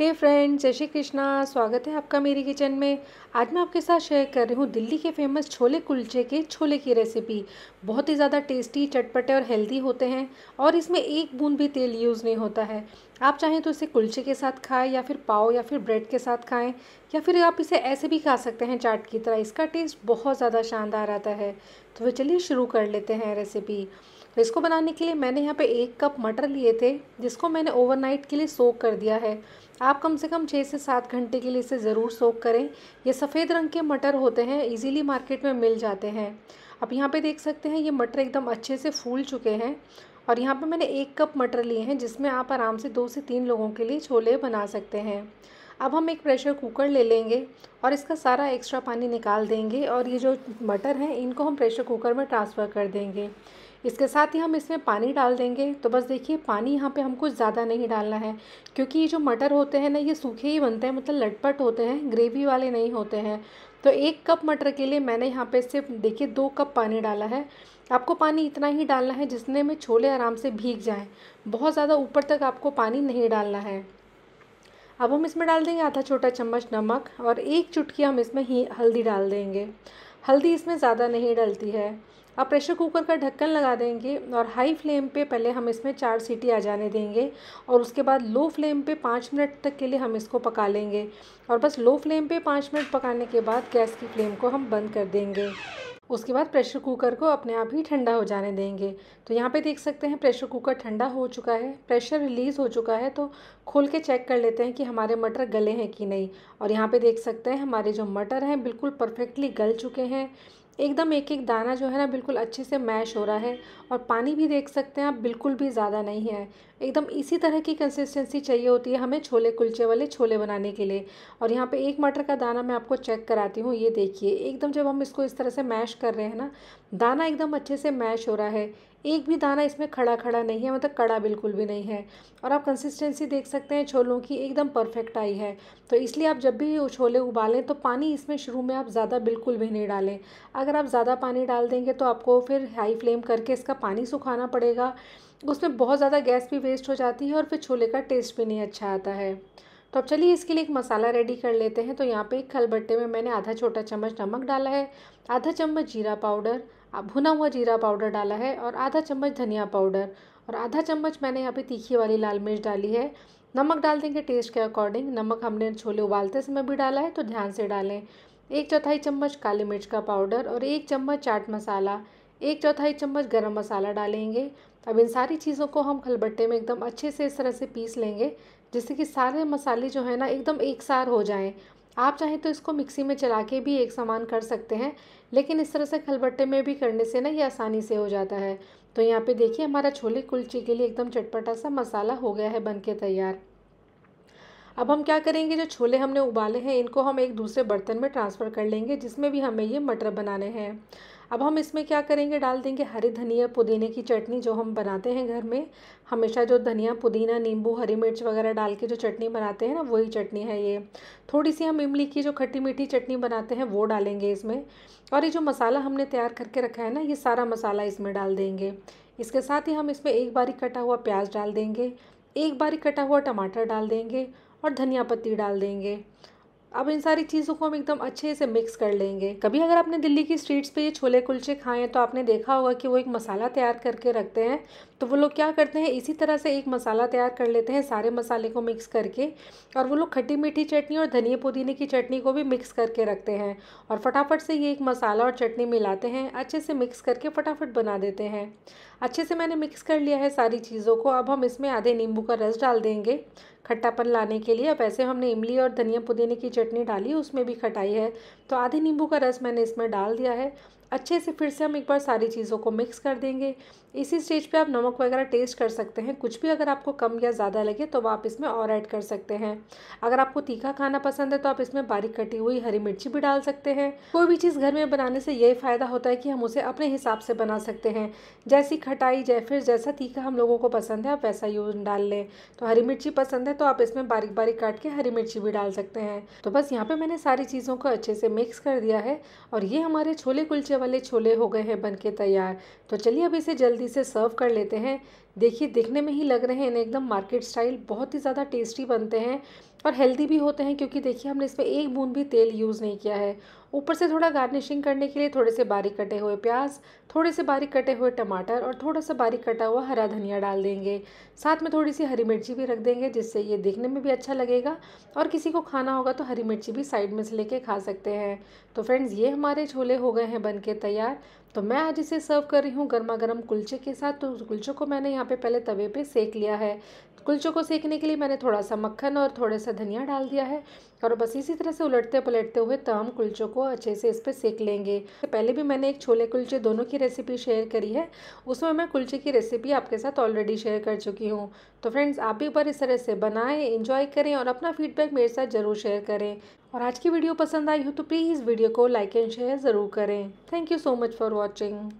हे friend जय श्री कृष्णा स्वागत है आपका मेरी किचन में आज मैं आपके साथ शेयर कर रही हूँ दिल्ली के फेमस छोले कुलचे के छोले की रेसिपी बहुत ही ज़्यादा टेस्टी चटपटे और हेल्दी होते हैं और इसमें एक बूंद भी तेल यूज़ नहीं होता है आप चाहें तो इसे कुलचे के साथ खाएं या फिर पाओ या फिर ब्रेड के साथ खाएं या फिर आप इसे ऐसे भी खा सकते हैं चाट की तरह इसका टेस्ट बहुत ज़्यादा शानदार आता है तो वह चलिए शुरू कर लेते हैं रेसिपी तो इसको बनाने के लिए मैंने यहाँ पे एक कप मटर लिए थे जिसको मैंने ओवरनाइट के लिए सोक कर दिया है आप कम से कम छः से सात घंटे के लिए इसे ज़रूर सोक करें ये सफ़ेद रंग के मटर होते हैं इजीली मार्केट में मिल जाते हैं आप यहाँ पे देख सकते हैं ये मटर एकदम अच्छे से फूल चुके हैं और यहाँ पर मैंने एक कप मटर लिए हैं जिसमें आप आराम से दो से तीन लोगों के लिए छोले बना सकते हैं अब हम एक प्रेशर कुकर ले लेंगे और इसका सारा एक्स्ट्रा पानी निकाल देंगे और ये जो मटर हैं इनको हम प्रेशर कुकर में ट्रांसफ़र कर देंगे इसके साथ ही हम इसमें पानी डाल देंगे तो बस देखिए पानी यहाँ पे हमको ज़्यादा नहीं डालना है क्योंकि ये जो मटर होते हैं ना ये सूखे ही बनते हैं मतलब लटपट होते हैं ग्रेवी वाले नहीं होते हैं तो एक कप मटर के लिए मैंने यहाँ पे सिर्फ देखिए दो कप पानी डाला है आपको पानी इतना ही डालना है जिसने में छोले आराम से भीग जाएँ बहुत ज़्यादा ऊपर तक आपको पानी नहीं डालना है अब हम इसमें डाल देंगे आधा छोटा चम्मच नमक और एक चुटकी हम इसमें ही हल्दी डाल देंगे हल्दी इसमें ज़्यादा नहीं डलती है अब प्रेशर कुकर का ढक्कन लगा देंगे और हाई फ्लेम पे पहले हम इसमें चार सीटी आ जाने देंगे और उसके बाद लो फ्लेम पे पाँच मिनट तक के लिए हम इसको पका लेंगे और बस लो फ्लेम पे पाँच मिनट पकाने के बाद गैस की फ्लेम को हम बंद कर देंगे उसके बाद प्रेशर कुकर को अपने आप ही ठंडा हो जाने देंगे तो यहाँ पे देख सकते हैं प्रेशर कुकर ठंडा हो चुका है प्रेशर रिलीज़ हो चुका है तो खोल के चेक कर लेते हैं कि हमारे मटर गले हैं कि नहीं और यहाँ पे देख सकते हैं हमारे जो मटर हैं बिल्कुल परफेक्टली गल चुके हैं एकदम एक एक दाना जो है ना बिल्कुल अच्छे से मैश हो रहा है और पानी भी देख सकते हैं आप बिल्कुल भी ज़्यादा नहीं है एकदम इसी तरह की कंसिस्टेंसी चाहिए होती है हमें छोले कुलचे वाले छोले बनाने के लिए और यहाँ पे एक मटर का दाना मैं आपको चेक कराती हूँ ये देखिए एकदम जब हम इसको इस तरह से मैश कर रहे हैं ना दाना एकदम अच्छे से मैश हो रहा है एक भी दाना इसमें खड़ा खड़ा नहीं है मतलब कड़ा बिल्कुल भी नहीं है और आप कंसिस्टेंसी देख सकते हैं छोलों की एकदम परफेक्ट आई है तो इसलिए आप जब भी छोले उबालें तो पानी इसमें शुरू में आप ज़्यादा बिल्कुल भी नहीं डालें अगर आप ज़्यादा पानी डाल देंगे तो आपको फिर हाई फ्लेम करके इसका पानी सुखाना पड़ेगा उसमें बहुत ज़्यादा गैस भी वेस्ट हो जाती है और फिर छोले का टेस्ट भी नहीं अच्छा आता है तो अब चलिए इसके लिए एक मसाला रेडी कर लेते हैं तो यहाँ पे एक खलबट्टे में मैंने आधा छोटा चम्मच नमक डाला है आधा चम्मच जीरा पाउडर भुना हुआ जीरा पाउडर डाला है और आधा चम्मच धनिया पाउडर और आधा चम्मच मैंने यहाँ पे तीखी वाली लाल मिर्च डाली है नमक डाल देंगे टेस्ट के अकॉर्डिंग नमक हमने छोले उबालते समय भी डाला है तो ध्यान से डालें एक चौथाई चम्मच काली मिर्च का पाउडर और एक चम्मच चाट मसाला एक चौथाई चम्मच गरम मसाला डालेंगे अब इन सारी चीज़ों को हम खलबट्टे में एकदम अच्छे से इस तरह से पीस लेंगे जिससे कि सारे मसाले जो है ना एकदम एकसार हो जाएं आप चाहें तो इसको मिक्सी में चला के भी एक समान कर सकते हैं लेकिन इस तरह से खलबट्टे में भी करने से ना ये आसानी से हो जाता है तो यहाँ पे देखिए हमारा छोले कुलची के लिए एकदम चटपटा सा मसाला हो गया है बन के तैयार अब हम क्या करेंगे जो छोले हमने उबाले हैं इनको हम एक दूसरे बर्तन में ट्रांसफ़र कर लेंगे जिसमें भी हमें ये मटर बनाने हैं अब हम इसमें क्या करेंगे डाल देंगे हरी धनिया पुदीने की चटनी जो हम बनाते हैं घर में हमेशा जो धनिया पुदीना नींबू हरी मिर्च वगैरह डाल के जो चटनी बनाते हैं ना वही चटनी है ये थोड़ी सी हम इमली की जो खट्टी मीठी चटनी बनाते हैं वो डालेंगे इसमें और ये जो मसाला हमने तैयार करके रखा है ना ये सारा मसाला इसमें डाल देंगे इसके साथ ही हम इसमें एक बारी कटा हुआ प्याज डाल देंगे एक बारी कटा हुआ टमाटर डाल देंगे और धनिया पत्ती डाल देंगे अब इन सारी चीज़ों को हम एकदम अच्छे से मिक्स कर लेंगे कभी अगर आपने दिल्ली की स्ट्रीट्स पे ये छोले कुलचे हैं तो आपने देखा होगा कि वो एक मसाला तैयार करके रखते हैं तो वो लोग क्या करते हैं इसी तरह से एक मसाला तैयार कर लेते हैं सारे मसाले को मिक्स करके और वो लोग खट्टी मीठी चटनी और धनिया पुदीने की चटनी को भी मिक्स करके रखते हैं और फटाफट से ये एक मसाला और चटनी मिलाते हैं अच्छे से मिक्स करके फटाफट बना देते हैं अच्छे से मैंने मिक्स कर लिया है सारी चीज़ों को अब हम इसमें आधे नींबू का रस डाल देंगे खट्टापन लाने के लिए अब ऐसे हमने इमली और धनिया पुदीने की चटनी डाली उसमें भी खटाई है तो आधे नींबू का रस मैंने इसमें डाल दिया है अच्छे से फिर से हम एक बार सारी चीज़ों को मिक्स कर देंगे इसी स्टेज पे आप नमक वगैरह टेस्ट कर सकते हैं कुछ भी अगर आपको कम या ज़्यादा लगे तो आप इसमें और ऐड कर सकते हैं अगर आपको तीखा खाना पसंद है तो आप इसमें बारीक कटी हुई हरी मिर्ची भी डाल सकते हैं कोई भी चीज़ घर में बनाने से यही फ़ायदा होता है कि हम उसे अपने हिसाब से बना सकते हैं जैसी खटाई या फिर जैसा तीखा हम लोगों को पसंद है आप वैसा यूज डाल लें तो हरी मिर्ची पसंद है तो आप इसमें बारीक बारीक काट के हरी मिर्ची भी डाल सकते हैं तो बस यहाँ पर मैंने सारी चीज़ों को अच्छे से मिक्स कर दिया है और ये हमारे छोले कुलचे वाले छोले हो गए हैं बनके तैयार तो चलिए अब इसे जल्दी से सर्व कर लेते हैं देखिए देखने में ही लग रहे हैं एकदम मार्केट स्टाइल बहुत ही ज़्यादा टेस्टी बनते हैं और हेल्दी भी होते हैं क्योंकि देखिए हमने इसमें एक बूंद भी तेल यूज़ नहीं किया है ऊपर से थोड़ा गार्निशिंग करने के लिए थोड़े से बारीक कटे हुए प्याज थोड़े से बारीक कटे हुए टमाटर और थोड़ा सा बारीक कटा हुआ हरा धनिया डाल देंगे साथ में थोड़ी सी हरी मिर्ची भी रख देंगे जिससे ये देखने में भी अच्छा लगेगा और किसी को खाना होगा तो हरी मिर्ची भी साइड में से लेके खा सकते हैं तो फ्रेंड्स ये हमारे छोले हो गए हैं बन के तैयार तो मैं आज इसे सर्व कर रही हूँ गर्मा गर्म कुल्चे के साथ तो कुल्चों को मैंने यहाँ पे पहले तवे पे सेक लिया है कुलचों को सेकने के लिए मैंने थोड़ा सा मक्खन और थोड़ा सा धनिया डाल दिया है और बस इसी तरह से उलटते पलटते हुए तमाम कुल्चों को अच्छे से इस पर सेक लेंगे पहले भी मैंने एक छोले कुल्चे दोनों की रेसिपी शेयर करी है उसमें मैं कुल्चे की रेसिपी आपके साथ ऑलरेडी शेयर कर चुकी हूँ तो फ्रेंड्स आप भी एक बार इस तरह से बनाएं इन्जॉय करें और अपना फीडबैक मेरे साथ ज़रूर शेयर करें और आज की वीडियो पसंद आई हो तो प्लीज़ वीडियो को लाइक एंड शेयर ज़रूर करें thank you so much for watching